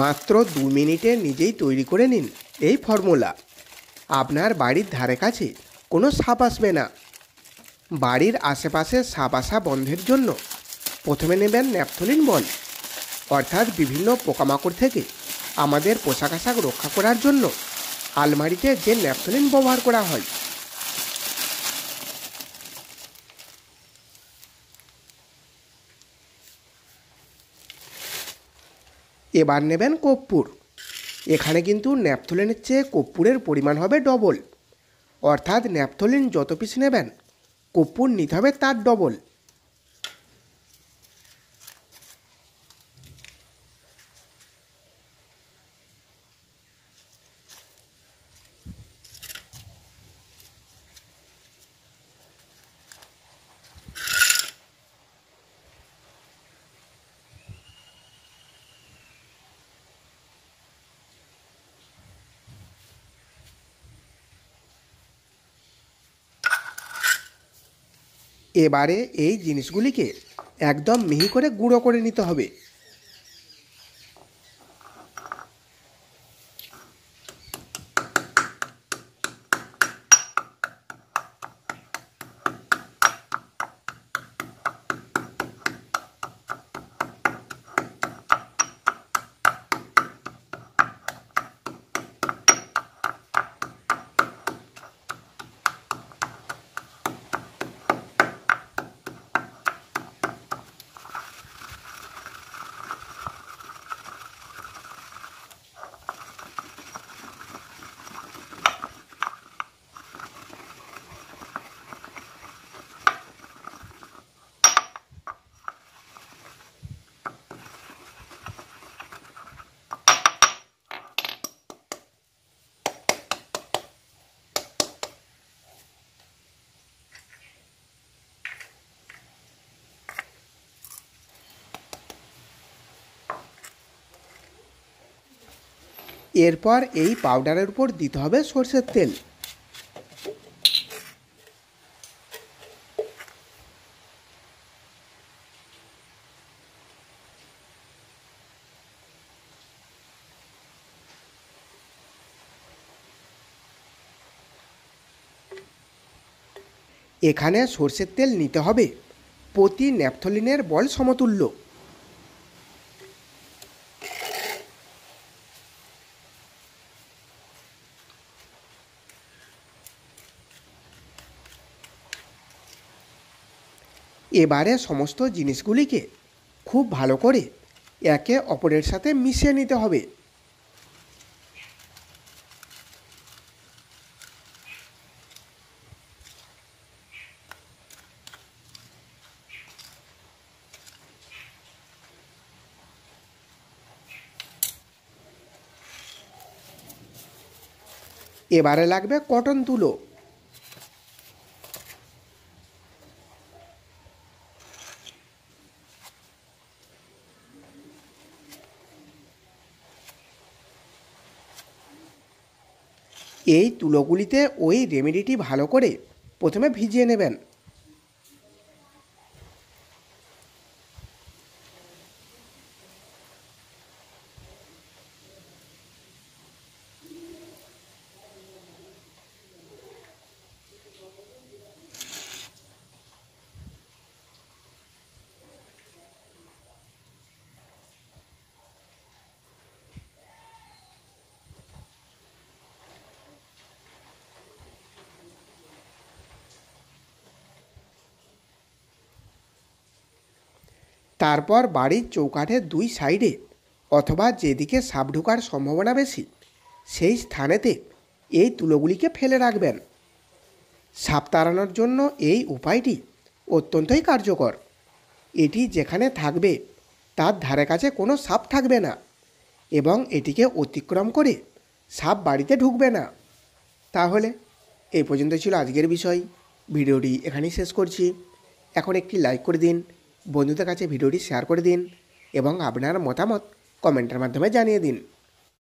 মাত্র দু মিনিটে নিজেই তৈরি করে নিন এই ফর্মুলা আপনার বাড়ির ধারে কাছে কোনো সাপ আসবে না বাড়ির আশেপাশে সাপ আসা বন্ধের জন্য প্রথমে নেবেন ন্যাপথলিন বল অর্থাৎ বিভিন্ন পোকামাকড় থেকে আমাদের পোশাক আশাক রক্ষা করার জন্য আলমারিতে যে ন্যাপথলিন ব্যবহার করা হয় এবার নেবেন কর্পূর এখানে কিন্তু ন্যাপথলিনের চেয়ে কর্পূরের পরিমাণ হবে ডবল অর্থাৎ ন্যাপথলিন যত পিস নেবেন কর্পূর নিতে হবে তার ডবল এবারে এই জিনিসগুলিকে একদম মিহি করে গুঁড়ো করে নিতে হবে এরপর এই পাউডারের উপর দিতে হবে সর্ষের তেল এখানে সর্ষের তেল নিতে হবে প্রতি ন্যাপথলিনের বল সমতুল্য এবারে সমস্ত জিনিসগুলিকে খুব ভালো করে একে অপরের সাথে মিশিয়ে নিতে হবে এবারে লাগবে কটন তুলো এই তুলোগুলিতে ওই রেমেডিটি ভালো করে প্রথমে ভিজিয়ে নেবেন তারপর বাড়ির চৌকাঠের দুই সাইডে অথবা যেদিকে সাপ ঢোকার সম্ভাবনা বেশি সেই স্থানেতে এই তুলোগুলিকে ফেলে রাখবেন সাপ তাড়ানোর জন্য এই উপায়টি অত্যন্তই কার্যকর এটি যেখানে থাকবে তার ধারে কাছে কোনো সাপ থাকবে না এবং এটিকে অতিক্রম করে সাপ বাড়িতে ঢুকবে না তাহলে এই পর্যন্ত ছিল আজকের বিষয় ভিডিওটি এখানেই শেষ করছি এখন একটি লাইক করে দিন বন্ধুদের কাছে ভিডিওটি শেয়ার করে দিন এবং আপনার মতামত কমেন্টের মাধ্যমে জানিয়ে দিন